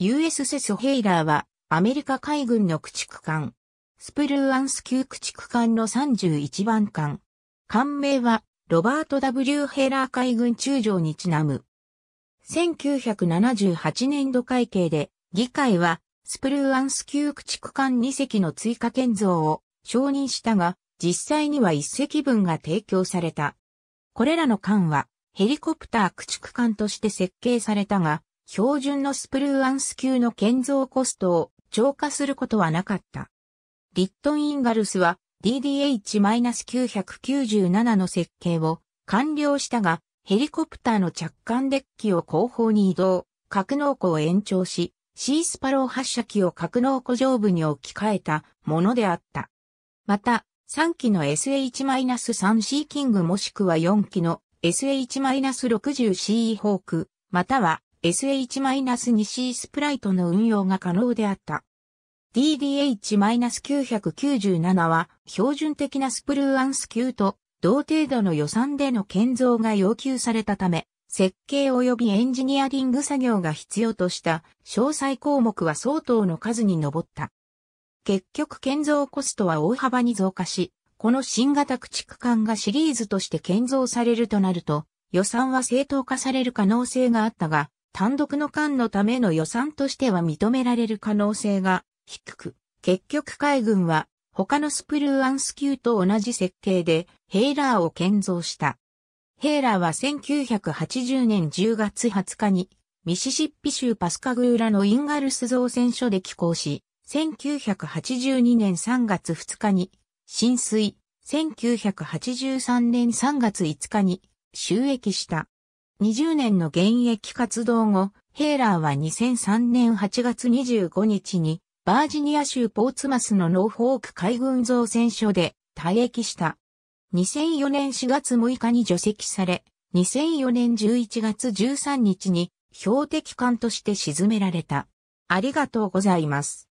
USS ヘイラーはアメリカ海軍の駆逐艦。スプルーアンス級駆逐艦の31番艦。艦名はロバート W ヘイラー海軍中将にちなむ。1978年度会計で議会はスプルーアンス級駆逐艦2隻の追加建造を承認したが実際には1隻分が提供された。これらの艦はヘリコプター駆逐艦として設計されたが標準のスプルーアンス級の建造コストを超過することはなかった。リットン・インガルスは DDH-997 の設計を完了したが、ヘリコプターの着艦デッキを後方に移動、格納庫を延長し、シースパロー発射機を格納庫上部に置き換えたものであった。また、3機の SH-3C キングもしくは4機の SH-60CE ホーク、または SH-2C スプライトの運用が可能であった。DDH-997 は標準的なスプルーアンス級と同程度の予算での建造が要求されたため、設計及びエンジニアリング作業が必要とした詳細項目は相当の数に上った。結局建造コストは大幅に増加し、この新型駆逐艦がシリーズとして建造されるとなると、予算は正当化される可能性があったが、単独の艦のための予算としては認められる可能性が低く、結局海軍は他のスプルーアンス級と同じ設計でヘイラーを建造した。ヘイラーは1980年10月20日にミシシッピ州パスカグーラのインガルス造船所で寄港し、1982年3月2日に浸水、1983年3月5日に収益した。20年の現役活動後、ヘーラーは2003年8月25日に、バージニア州ポーツマスのノーフォーク海軍造船所で退役した。2004年4月6日に除籍され、2004年11月13日に標的艦として沈められた。ありがとうございます。